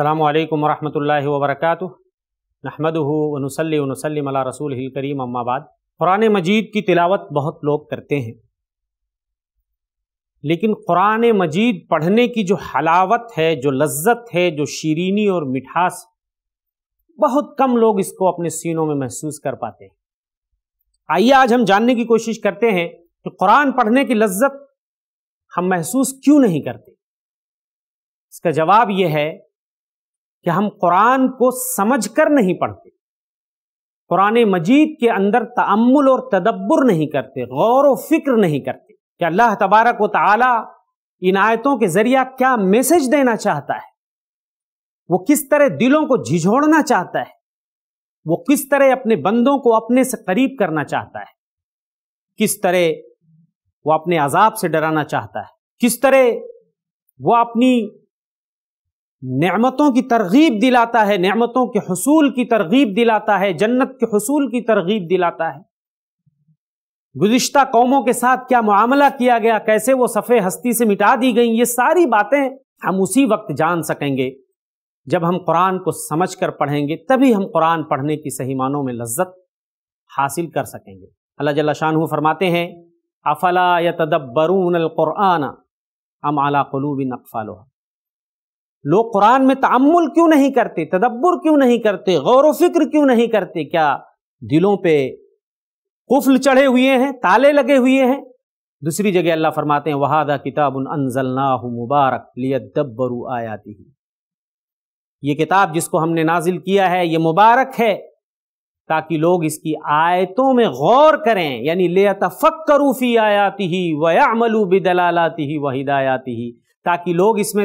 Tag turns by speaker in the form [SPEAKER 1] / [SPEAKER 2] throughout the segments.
[SPEAKER 1] अल्लाम वरहमल वबरक नहमद वनसली वनसलम रसूल करीम अम्माबाद क़ुरान मजीद की तिलावत बहुत लोग करते हैं लेकिन क़ुरान मजीद पढ़ने की जो हलावत है जो लज्जत है जो शरीनी और मिठास बहुत कम लोग इसको अपने सीनों में महसूस कर पाते हैं आइए आज हम जानने की कोशिश करते हैं कि कुरान पढ़ने की लज्जत हम महसूस क्यों नहीं करते इसका जवाब यह है कि हम कुरान को समझ कर नहीं पढ़ते कुरान मजीद के अंदर तमुल और तदब्बर नहीं करते गौर व फिक्र नहीं करते कि अल्लाह तबारक व ताली इन आयतों के ज़रिया क्या मैसेज देना चाहता है वो किस तरह दिलों को झिझोड़ना चाहता है वो किस तरह अपने बंदों को अपने से करीब करना चाहता है किस तरह वो अपने अजाब से डराना चाहता है किस तरह वो अपनी नमतों की तरगीब दिलाता है नमतों के हसूल की तरगीब दिलाता है जन्नत के हसूल की तरगीब दिलाता है गुज्त कौमों के साथ क्या मामला किया गया कैसे वो सफ़े हस्ती से मिटा दी गई ये सारी बातें हम उसी वक्त जान सकेंगे जब हम कुरान को समझ कर पढ़ेंगे तभी हम कुरान पढ़ने की सही मानों में लज्जत हासिल कर सकेंगे अल्लाह जल्ला शाह फरमाते हैं अफला या तदब्बरून अलकुराना अम आला कलूबिन अकफ़ालोहा लोग कुरान में तमुल क्यों नहीं करते तदब्बर क्यों नहीं करते गौर वफिक्र क्यों नहीं करते क्या दिलों पे कुफल चढ़े हुए हैं ताले लगे हुए हैं दूसरी जगह अल्लाह फरमाते हैं वहादा किताब अनजलना मुबारक लियदब्बरु आयाती ये किताब जिसको हमने नाजिल किया है ये मुबारक है ताकि लोग इसकी आयतों में गौर करें यानी ले करूफी आयाती ही वमलू बिदलाती ही व हिदायाती ही ताकि लोग इसमें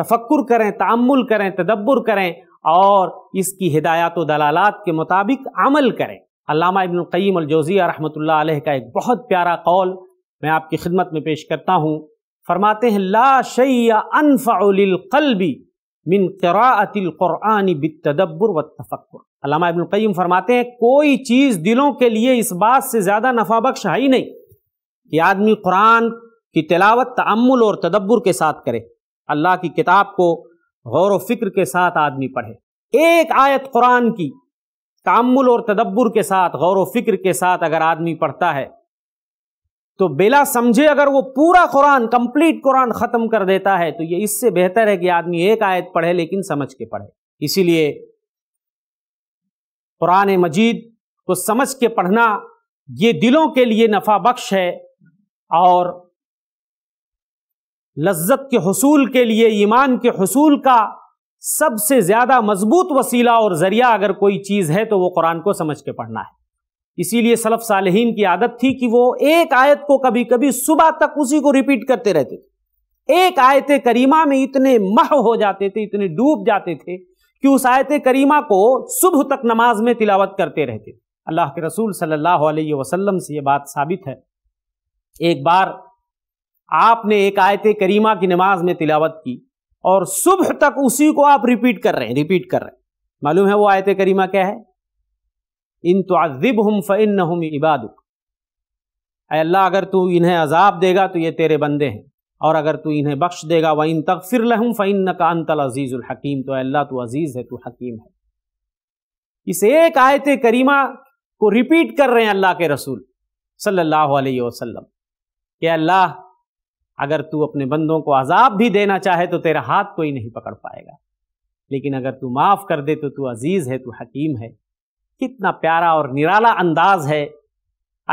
[SPEAKER 1] तफक्कुर करें तमुल करें तदब्बर करें और इसकी हिदायत व दलालात के मुताबिक अमल करें अलामा इबन क़ीम अलजोज़िया रहमतुल्लाह अलैह का एक बहुत प्यारा कौल मैं आपकी खिदमत में पेश करता हूँ फरमाते हैं ला शैया अनफ़लकलबी मिन क़रातिलक़ुरआन बदब्बर व तफक्र अलामा इबन फरमाते हैं कोई चीज़ दिलों के लिए इस बात से ज़्यादा नफा बख्श है ही नहीं कि आदमी कुरान की तिलावत तामुल और तदब्बर के साथ करे अल्लाह की किताब को गौर व फिक्र के साथ आदमी पढ़े एक आयत कुरान की तामुल और तदब्बर के साथ गौर व फिक्र के साथ अगर आदमी पढ़ता है तो बेला समझे अगर वो पूरा कुरान कंप्लीट कुरान ख़त्म कर देता है तो ये इससे बेहतर है कि आदमी एक आयत पढ़े लेकिन समझ के पढ़े इसीलिए कुरान मजीद को समझ के पढ़ना ये दिलों के लिए नफा बख्श है और लज्जत के हसूल के लिए ईमान के हसूल का सबसे ज़्यादा मजबूत वसीला और ज़रिया अगर कोई चीज़ है तो वो कुरान को समझ के पढ़ना है इसीलिए सलफ़ सालहीन की आदत थी कि वो एक आयत को कभी कभी सुबह तक उसी को रिपीट करते रहते थे एक आयत करीमा में इतने मह हो जाते थे इतने डूब जाते थे कि उस आयत करीमा को सुबह तक नमाज में तिलावत करते रहते अल्लाह के रसूल सल्लल्लाहु वसलम से ये बात साबित है एक बार आपने एक आयत करीमा की नमाज में तिलावत की और सुबह तक उसी को आप रिपीट कर रहे हैं रिपीट कर रहे हैं मालूम है वो आयत करीमा क्या है इन तो अजिब हम फ़िन हम इबादुक अल्लाह अगर तू इन्हें अजाब देगा तो ये तेरे बंदे हैं और अगर तू इन्हें बख्श देगा व इन तकफिर लहम फ़िन नकानतल अज़ीज़ुलहकीम तो अल्लाह तो अज़ीज़ है तो हकीम है इस एक आयत करीमा को रिपीट कर रहे हैं अल्लाह के रसूल सल्लल्लाहु अलैहि वसल्लम कि अल्लाह अगर तू अपने बंदों को अजाब भी देना चाहे तो तेरा हाथ कोई नहीं पकड़ पाएगा लेकिन अगर तू माफ़ कर दे तो तू अजीज़ है तू हकीम है कितना प्यारा और निराला अंदाज है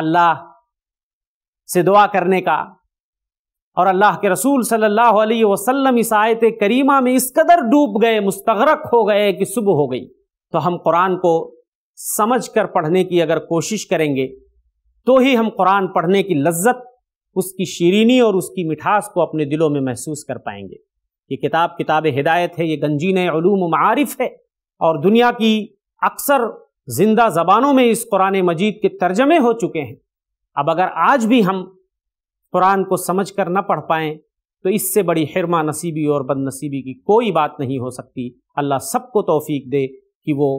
[SPEAKER 1] अल्लाह से दुआ करने का और अल्लाह के रसूल सल्लल्लाहु अलैहि वसल्लम इस आयत करीमा में इस कदर डूब गए मुस्तगरक हो गए कि सुबह हो गई तो हम कुरान को समझ कर पढ़ने की अगर कोशिश करेंगे तो ही हम कुरान पढ़ने की लज्जत उसकी शीरीनी और उसकी मिठास को अपने दिलों में महसूस कर पाएंगे ये किताब किताब हिदायत है ये गंजीन ूम मारफ है और दुनिया की अक्सर जिंदा ज़बानों में इस कुरान मजीद के तर्जमे हो चुके हैं अब अगर आज भी हम कुरान को समझ कर न पढ़ पाएँ तो इससे बड़ी हिरमा नसीबी और बदनसीबी की कोई बात नहीं हो सकती अल्लाह सबको तोफ़ी दे कि वो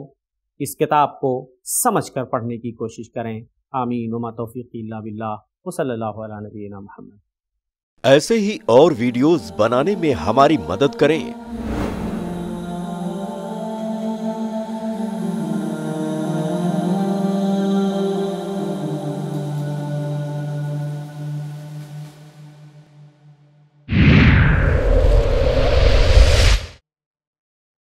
[SPEAKER 1] इस किताब को समझ कर पढ़ने की कोशिश करें आमीन उमा तोफ़ी बिल्ला वसल्ला महमद ऐसे ही और वीडियोस बनाने में हमारी मदद करें